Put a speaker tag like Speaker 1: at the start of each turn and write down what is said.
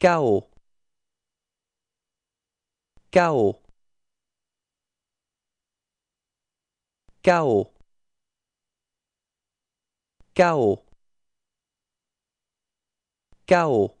Speaker 1: Kao. Kao. Kao. Kao.
Speaker 2: Kao.